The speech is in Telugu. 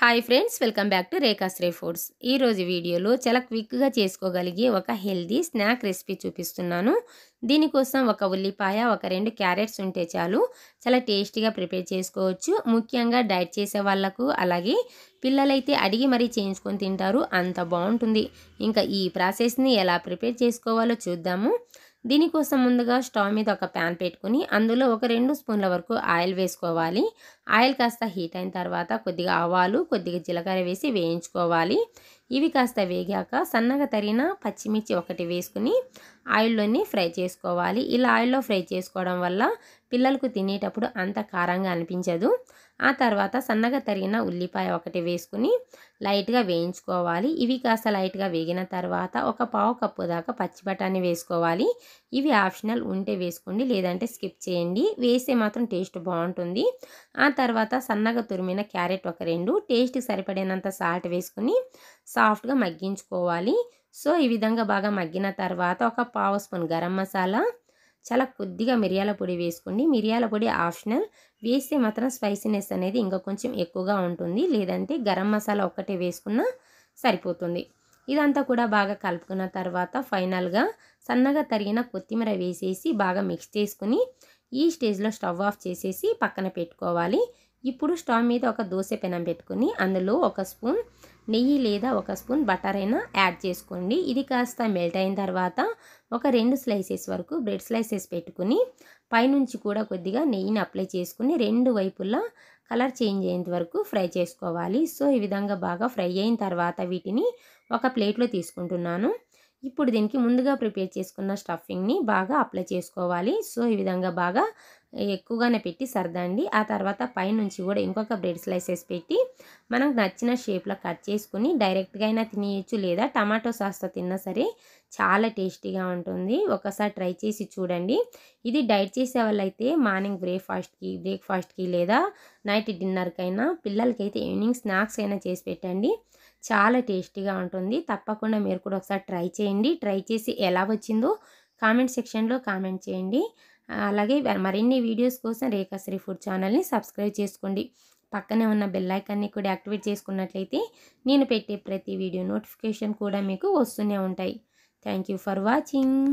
hi friends welcome back to Rekhashree foods ఈరోజు వీడియోలో చాలా క్విక్గా చేసుకోగలిగే ఒక హెల్దీ స్నాక్ రెసిపీ చూపిస్తున్నాను దీనికోసం ఒక ఉల్లిపాయ ఒక రెండు క్యారెట్స్ ఉంటే చాలు చాలా టేస్టీగా ప్రిపేర్ చేసుకోవచ్చు ముఖ్యంగా డైట్ చేసే వాళ్ళకు అలాగే పిల్లలైతే అడిగి మరీ చేయించుకొని తింటారు అంత బాగుంటుంది ఇంకా ఈ ప్రాసెస్ని ఎలా ప్రిపేర్ చేసుకోవాలో చూద్దాము దీనికోసం ముందుగా స్టవ్ మీద ఒక ప్యాన్ పెట్టుకుని అందులో ఒక రెండు స్పూన్ల వరకు ఆయిల్ వేసుకోవాలి ఆయిల్ కాస్త హీట్ అయిన తర్వాత కొద్దిగా ఆవాలు కొద్దిగా జీలకర్ర వేసి వేయించుకోవాలి ఇవి కాస్త వేగాక సన్నగా తరిగిన పచ్చిమిర్చి ఒకటి వేసుకుని ఆయిల్లోని ఫ్రై చేసుకోవాలి ఇలా ఆయిల్లో ఫ్రై చేసుకోవడం వల్ల పిల్లలకు తినేటప్పుడు అంత కారంగా అనిపించదు ఆ తర్వాత సన్నగా తరిగిన ఉల్లిపాయ ఒకటి వేసుకుని లైట్గా వేయించుకోవాలి ఇవి కాస్త లైట్గా వేగిన తర్వాత ఒక పావు కప్పు దాకా పచ్చి బఠానీ వేసుకోవాలి ఇవి ఆప్షనల్ ఉంటే వేసుకోండి లేదంటే స్కిప్ చేయండి వేస్తే మాత్రం టేస్ట్ బాగుంటుంది ఆ తర్వాత సన్నగా తురిమిన క్యారెట్ ఒక రెండు టేస్ట్కి సరిపడేనంత సాల్ట్ వేసుకుని సాఫ్ట్గా మగ్గించుకోవాలి సో ఈ విధంగా బాగా మగ్గిన తర్వాత ఒక పావు స్పూన్ గరం మసాలా చాలా కొద్దిగా మిరియాల పొడి వేసుకోండి మిరియాల పొడి ఆప్షనల్ వేస్తే మాత్రం స్పైసీనెస్ అనేది ఇంకా కొంచెం ఎక్కువగా ఉంటుంది లేదంటే గరం మసాలా ఒక్కటే వేసుకున్నా సరిపోతుంది ఇదంతా కూడా బాగా కలుపుకున్న తర్వాత ఫైనల్గా సన్నగా తరిగిన కొత్తిమీర వేసేసి బాగా మిక్స్ చేసుకుని ఈ స్టేజ్లో స్టవ్ ఆఫ్ చేసేసి పక్కన పెట్టుకోవాలి ఇప్పుడు స్టవ్ మీద ఒక దోశ పెనం పెట్టుకుని అందులో ఒక స్పూన్ నెయ్యి లేదా ఒక స్పూన్ బటర్ అయినా యాడ్ చేసుకోండి ఇది కాస్త మెల్ట్ అయిన తర్వాత ఒక రెండు స్లైసెస్ వరకు బ్రెడ్ స్లైసెస్ పెట్టుకుని పైనుంచి కూడా కొద్దిగా నెయ్యిని అప్లై చేసుకుని రెండు వైపులా కలర్ చేంజ్ అయ్యేంత వరకు ఫ్రై చేసుకోవాలి సో ఈ విధంగా బాగా ఫ్రై అయిన తర్వాత వీటిని ఒక ప్లేట్లో తీసుకుంటున్నాను ఇప్పుడు దీనికి ముందుగా ప్రిపేర్ చేసుకున్న స్టఫింగ్ని బాగా అప్లై చేసుకోవాలి సో ఈ విధంగా బాగా ఎక్కువగానే పెట్టి సర్దండి ఆ తర్వాత పైనుంచి కూడా ఇంకొక బ్రెడ్ స్లైసెస్ పెట్టి మనకు నచ్చిన షేప్లో కట్ చేసుకుని డైరెక్ట్గా అయినా తినేయచ్చు లేదా టమాటో సాస్తో తిన్నా సరే చాలా టేస్టీగా ఉంటుంది ఒకసారి ట్రై చేసి చూడండి ఇది డైట్ చేసే వాళ్ళైతే మార్నింగ్ బ్రేక్ఫాస్ట్కి బ్రేక్ఫాస్ట్కి లేదా నైట్ డిన్నర్కైనా పిల్లలకైతే ఈవినింగ్ స్నాక్స్ అయినా చేసి పెట్టండి చాలా టేస్టీగా ఉంటుంది తప్పకుండా మీరు కూడా ఒకసారి ట్రై చేయండి ట్రై చేసి ఎలా వచ్చిందో కామెంట్ సెక్షన్లో కామెంట్ చేయండి అలాగే మరిన్ని వీడియోస్ కోసం రేఖాశ్రీ ఫుడ్ ఛానల్ని సబ్స్క్రైబ్ చేసుకోండి పక్కనే ఉన్న బెల్లైకాన్ని కూడా యాక్టివేట్ చేసుకున్నట్లయితే నేను పెట్టే ప్రతి వీడియో నోటిఫికేషన్ కూడా మీకు వస్తూనే ఉంటాయి థ్యాంక్ ఫర్ వాచింగ్